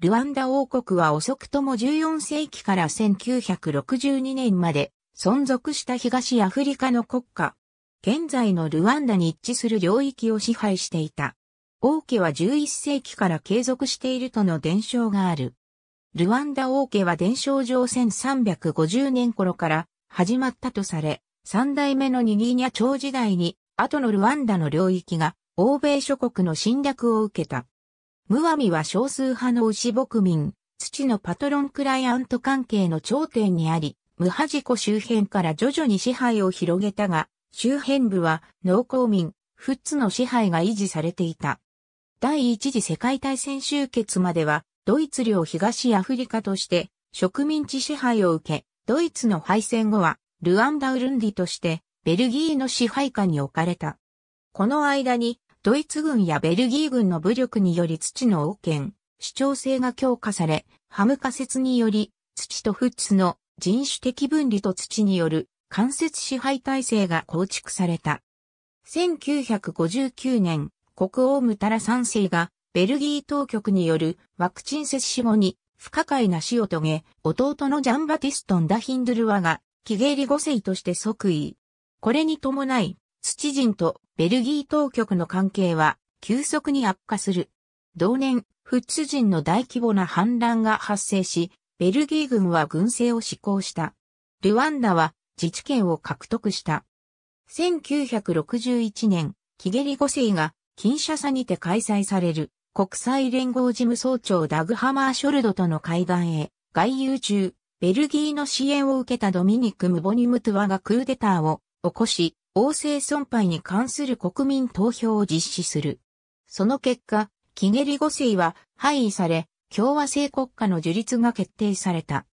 ルワンダ王国は遅くとも14世紀から1962年まで存続した東アフリカの国家。現在のルワンダに一致する領域を支配していた。王家は11世紀から継続しているとの伝承がある。ルワンダ王家は伝承上1350年頃から始まったとされ、三代目のニギーニャ朝時代に、後のルワンダの領域が欧米諸国の侵略を受けた。ムワミは少数派の牛牧民、土のパトロンクライアント関係の頂点にあり、ムハジコ周辺から徐々に支配を広げたが、周辺部は農耕民、フッツの支配が維持されていた。第一次世界大戦終結までは、ドイツ領東アフリカとして植民地支配を受け、ドイツの敗戦後は、ルアンダウルンディとして、ベルギーの支配下に置かれた。この間に、ドイツ軍やベルギー軍の武力により土の王権、主張性が強化され、ハム仮説により、土とフッツの人種的分離と土による間接支配体制が構築された。1959年、国王ムタラ3世がベルギー当局によるワクチン接種後に不可解な死を遂げ、弟のジャンバティストン・ダ・ヒンドゥルワが、キゲーリ5世として即位。これに伴い、ツチ人とベルギー当局の関係は急速に悪化する。同年、フッツ人の大規模な反乱が発生し、ベルギー軍は軍政を施行した。ルワンダは自治権を獲得した。1961年、キゲリ五世が、キンシャサにて開催される、国際連合事務総長ダグハマー・ショルドとの会談へ、外遊中、ベルギーの支援を受けたドミニク・ムボニムトゥワがクーデターを起こし、王政損廃に関する国民投票を実施する。その結果、キゲリ5世は廃位され、共和制国家の樹立が決定された。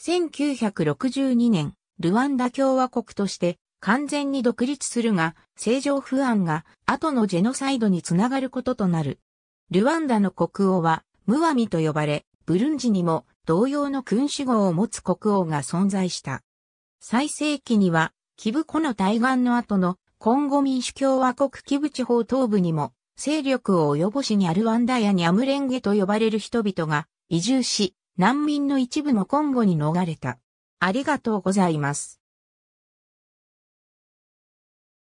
1962年、ルワンダ共和国として完全に独立するが、政情不安が後のジェノサイドにつながることとなる。ルワンダの国王はムワミと呼ばれ、ブルンジにも同様の君主号を持つ国王が存在した。最盛期にはキブ湖の対岸の後のコンゴ民主共和国キブ地方東部にも勢力を及ぼしにあるワンダヤニアムレンゲと呼ばれる人々が移住し、難民の一部もコンゴに逃れた。ありがとうございます。